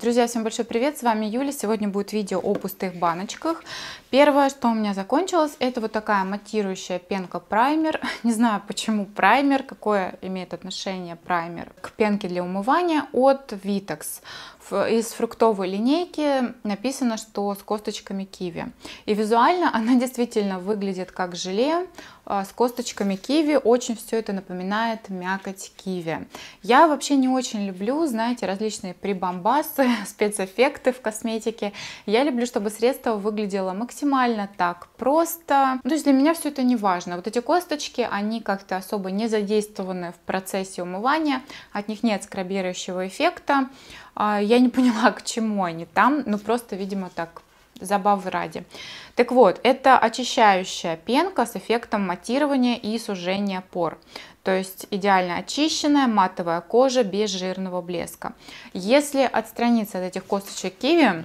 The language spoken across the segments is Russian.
Друзья, всем большой привет, с вами Юля. Сегодня будет видео о пустых баночках. Первое, что у меня закончилось, это вот такая матирующая пенка праймер. Не знаю, почему праймер, какое имеет отношение праймер к пенке для умывания от Vitex. Э, из фруктовой линейки написано, что с косточками киви. И визуально она действительно выглядит как желе а, с косточками киви. Очень все это напоминает мякоть киви. Я вообще не очень люблю, знаете, различные прибамбасы, спецэффекты в косметике. Я люблю, чтобы средство выглядело максимально так просто. Ну, то есть для меня все это не важно. Вот эти косточки, они как-то особо не задействованы в процессе умывания. От них нет скрабирующего эффекта. А, я не поняла, к чему они там, но ну, просто, видимо, так забавы ради. Так вот, это очищающая пенка с эффектом матирования и сужения пор. То есть идеально очищенная матовая кожа без жирного блеска. Если отстраниться от этих косточек киви,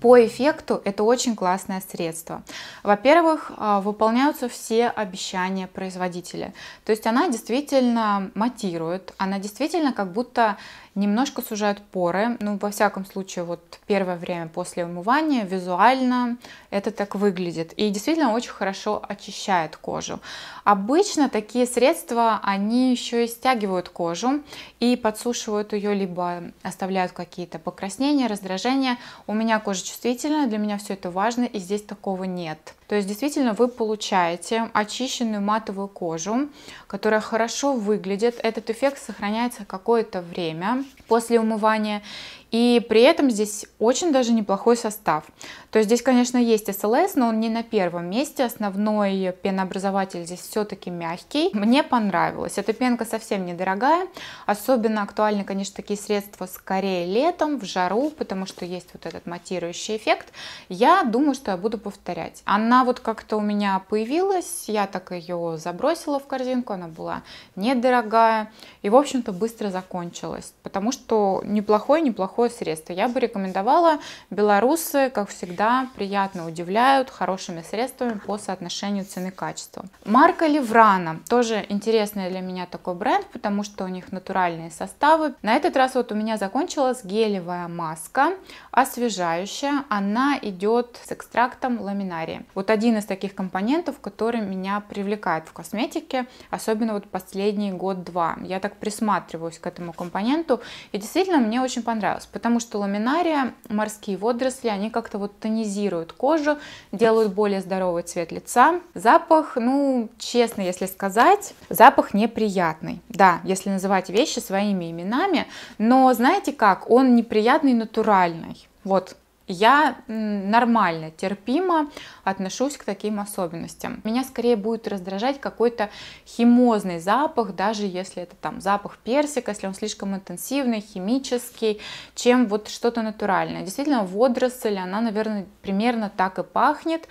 по эффекту это очень классное средство. Во-первых, а, выполняются все обещания производителя. То есть она действительно матирует, она действительно как будто немножко сужают поры. Ну, во всяком случае, вот первое время после умывания визуально это так выглядит. И действительно очень хорошо очищает кожу. Обычно такие средства, они еще и стягивают кожу и подсушивают ее, либо оставляют какие-то покраснения, раздражения. У меня кожа чувствительная, для меня все это важно, и здесь такого нет. То есть действительно вы получаете очищенную матовую кожу, которая хорошо выглядит. Этот эффект сохраняется какое-то время после умывания. И при этом здесь очень даже неплохой состав. То есть здесь, конечно, есть СЛС, но он не на первом месте. Основной пенообразователь здесь все-таки мягкий. Мне понравилось. Эта пенка совсем недорогая. Особенно актуальны, конечно, такие средства скорее летом, в жару, потому что есть вот этот матирующий эффект. Я думаю, что я буду повторять. Она вот как-то у меня появилась, я так ее забросила в корзинку, она была недорогая и, в общем-то, быстро закончилась, потому что неплохой-неплохой сухое средство. Я бы рекомендовала, белорусы, как всегда, приятно удивляют хорошими средствами по соотношению цены-качества. Марка Леврана, тоже интересный для меня такой бренд, потому что у них натуральные составы. На этот раз вот у меня закончилась гелевая маска, освежающая, она идет с экстрактом ламинарии. Вот один из таких компонентов, который меня привлекает в косметике, особенно вот последний год-два. Я так присматриваюсь к этому компоненту, и действительно мне очень понравилось раз, потому что ламинария, морские водоросли, они как-то вот тонизируют кожу, делают более здоровый цвет лица. Запах, ну, честно, если сказать, запах неприятный. Да, если называть вещи своими именами, но знаете как, он неприятный натуральный. Вот, я нормально, терпимо отношусь к таким особенностям. Меня скорее будет раздражать какой-то химозный запах, даже если это там запах персика, если он слишком интенсивный, химический, чем вот что-то натуральное. Действительно, водоросль, она, наверное, примерно так и пахнет.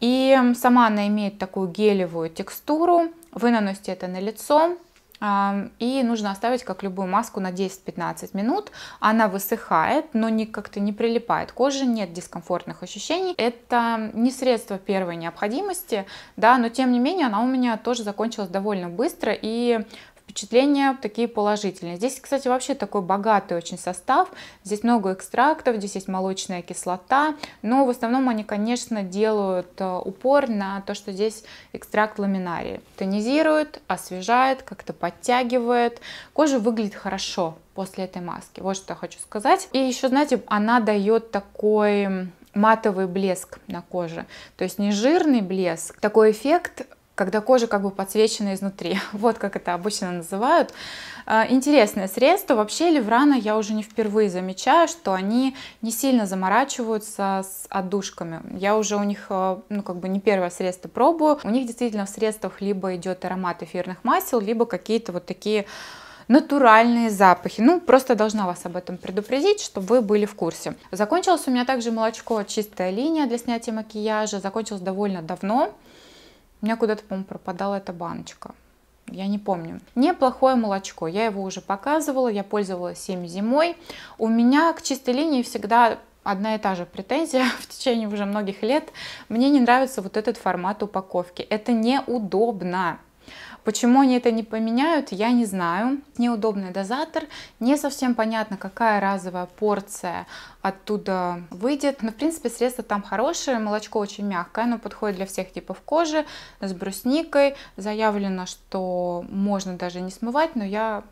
И сама она имеет такую гелевую текстуру. Вы наносите это на лицо, и нужно оставить, как любую маску, на 10-15 минут. Она высыхает, но не, как-то не прилипает коже, нет дискомфортных ощущений. Это не средство первой необходимости, да, но тем не менее она у меня тоже закончилась довольно быстро. И впечатления такие положительные. Здесь, кстати, вообще такой богатый очень состав. Здесь много экстрактов, здесь есть молочная кислота, но в основном они, конечно, делают э, упор на то, что здесь экстракт ламинарии. Тонизирует, освежает, как-то подтягивает. Кожа выглядит хорошо после этой маски. Вот что я хочу сказать. И еще, знаете, она дает такой матовый блеск на коже. То есть не жирный блеск. Такой эффект когда кожа как бы подсвечена изнутри. Вот как это обычно называют. А, интересное средство. Вообще Леврана я уже не впервые замечаю, что они не сильно заморачиваются с отдушками. Я уже у них, а, ну как бы не первое средство пробую. У них действительно в средствах либо идет аромат эфирных масел, либо какие-то вот такие натуральные запахи. Ну, просто должна вас об этом предупредить, чтобы вы были в курсе. Закончилось у меня также молочко «Чистая линия» для снятия макияжа. Закончилось довольно давно. У меня куда-то, по-моему, пропадала эта баночка. Я не помню. Неплохое молочко. Я его уже показывала. Я пользовалась им зимой. У меня к чистой линии всегда одна и та же претензия в течение уже многих лет. Мне не нравится вот этот формат упаковки. Это неудобно. Почему они это не поменяют, я не знаю. Неудобный дозатор, не совсем понятно, какая разовая порция оттуда выйдет. Но, в принципе, средства там хорошие, молочко очень мягкое, оно подходит для всех типов кожи, с брусникой. Заявлено, что можно даже не смывать, но я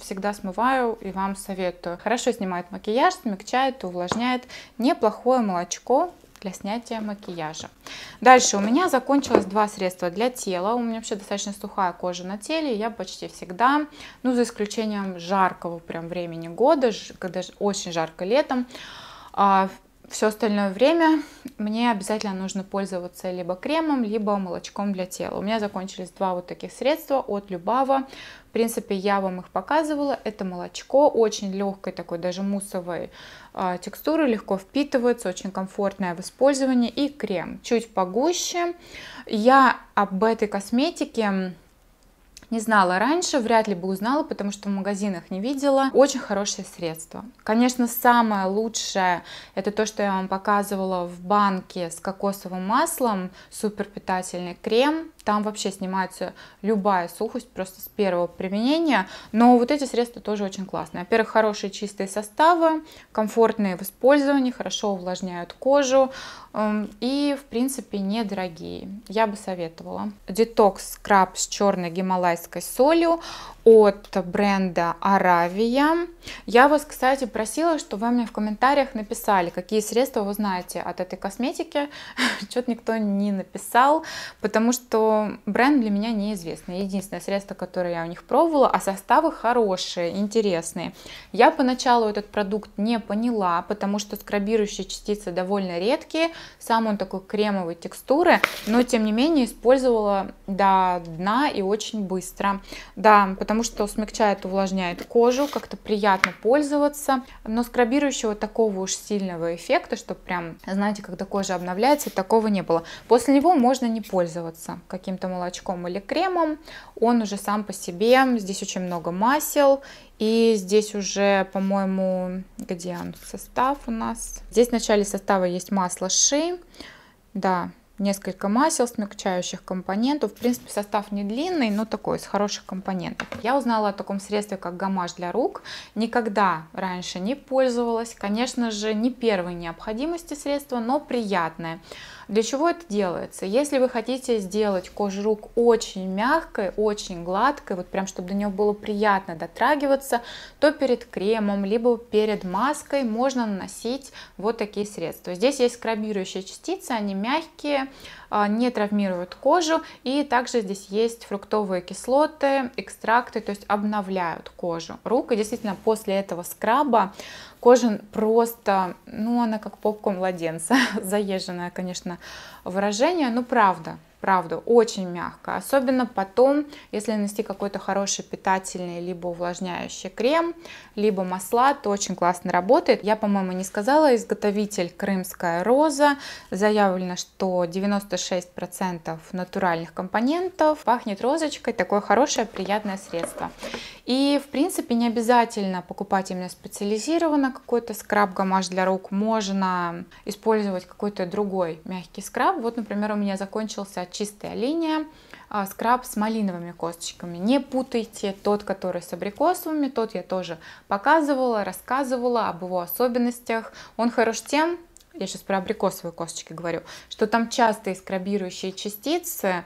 всегда смываю и вам советую. Хорошо снимает макияж, смягчает, увлажняет. Неплохое молочко, для снятия макияжа. Дальше у меня закончилось два средства для тела. У меня вообще достаточно сухая кожа на теле. Я почти всегда, ну за исключением жаркого прям времени года, когда очень жарко летом, а, все остальное время мне обязательно нужно пользоваться либо кремом, либо молочком для тела. У меня закончились два вот таких средства от Любава. В принципе, я вам их показывала. Это молочко, очень легкой такой, даже муссовой а, текстуры, легко впитывается, очень комфортное в использовании. И крем чуть погуще. Я об этой косметике не знала раньше, вряд ли бы узнала, потому что в магазинах не видела. Очень хорошее средство. Конечно, самое лучшее, это то, что я вам показывала в банке с кокосовым маслом, суперпитательный крем, там вообще снимается любая сухость просто с первого применения. Но вот эти средства тоже очень классные. Во-первых, хорошие чистые составы, комфортные в использовании, хорошо увлажняют кожу эм, и, в принципе, недорогие. Я бы советовала. Детокс скраб с черной гималайской солью от бренда Аравия. Я вас, кстати, просила, что вы мне в комментариях написали, какие средства вы знаете от этой косметики. Что-то никто не написал, потому что бренд для меня неизвестный. Единственное средство, которое я у них пробовала, а составы хорошие, интересные. Я поначалу этот продукт не поняла, потому что скрабирующие частицы довольно редкие, сам он такой кремовой текстуры, но тем не менее использовала до дна и очень быстро. Да, потому что смягчает, увлажняет кожу, как-то приятно пользоваться, но скрабирующего такого уж сильного эффекта, что прям, знаете, когда кожа обновляется, такого не было. После него можно не пользоваться, какие каким-то молочком или кремом, он уже сам по себе, здесь очень много масел, и здесь уже, по-моему, где он, состав у нас. Здесь в начале состава есть масло ши, да, несколько масел, смягчающих компонентов. В принципе, состав не длинный, но такой, из хороших компонентов. Я узнала о таком средстве, как гамаш для рук. Никогда раньше не пользовалась. Конечно же, не первой необходимости средства, но приятное. Для чего это делается? Если вы хотите сделать кожу рук очень мягкой, очень гладкой, вот прям, чтобы до нее было приятно дотрагиваться, то перед кремом, либо перед маской можно наносить вот такие средства. Здесь есть скрабирующие частицы, они мягкие, а, не травмируют кожу. И также здесь есть фруктовые кислоты, экстракты, то есть обновляют кожу рук. И действительно после этого скраба кожа просто, ну она как попком младенца, заезженное, конечно, выражение, но ну, правда правда, очень мягко. Особенно потом, если нанести какой-то хороший питательный, либо увлажняющий крем, либо масла, то очень классно работает. Я, по-моему, не сказала, изготовитель крымская роза. Заявлено, что 96% натуральных компонентов. Пахнет розочкой, такое хорошее, приятное средство. И, в принципе, не обязательно покупать именно специализированно какой-то скраб-гамаш для рук. Можно использовать какой-то другой мягкий скраб. Вот, например, у меня закончился чистая линия, а, скраб с малиновыми косточками. Не путайте тот, который с абрикосовыми, тот я тоже показывала, рассказывала об его особенностях. Он хорош тем, я сейчас про абрикосовые косточки говорю, что там частые скрабирующие частицы,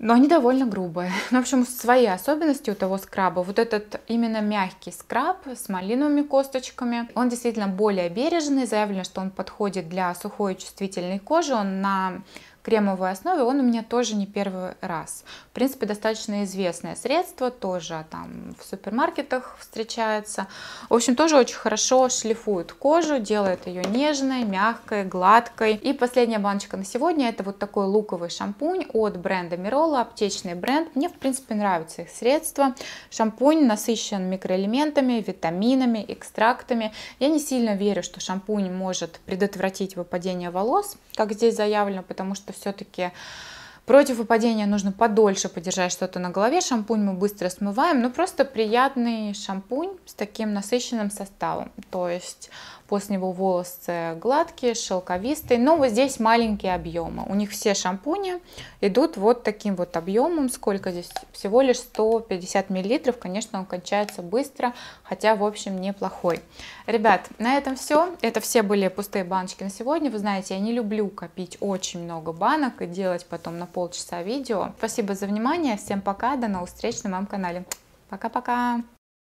но они довольно грубые. Ну, в общем, свои особенности у того скраба. Вот этот именно мягкий скраб с малиновыми косточками, он действительно более бережный. Заявлено, что он подходит для сухой чувствительной кожи. Он на кремовой основе, он у меня тоже не первый раз. В принципе, достаточно известное средство, тоже там в супермаркетах встречается. В общем, тоже очень хорошо шлифует кожу, делает ее нежной, мягкой, гладкой. И последняя баночка на сегодня, это вот такой луковый шампунь от бренда Мирола, аптечный бренд. Мне, в принципе, нравятся их средства. Шампунь насыщен микроэлементами, витаминами, экстрактами. Я не сильно верю, что шампунь может предотвратить выпадение волос, как здесь заявлено, потому что все-таки против выпадения нужно подольше подержать что-то на голове. Шампунь мы быстро смываем, но просто приятный шампунь с таким насыщенным составом. То есть После него волосы гладкие, шелковистые, но ну, вот здесь маленькие объемы. У них все шампуни идут вот таким вот объемом, сколько здесь? Всего лишь 150 мл, конечно, он кончается быстро, хотя, в общем, неплохой. Ребят, на этом все. Это все были пустые баночки на сегодня. Вы знаете, я не люблю копить очень много банок и делать потом на полчаса видео. Спасибо за внимание, всем пока, до новых встреч на моем канале. Пока-пока!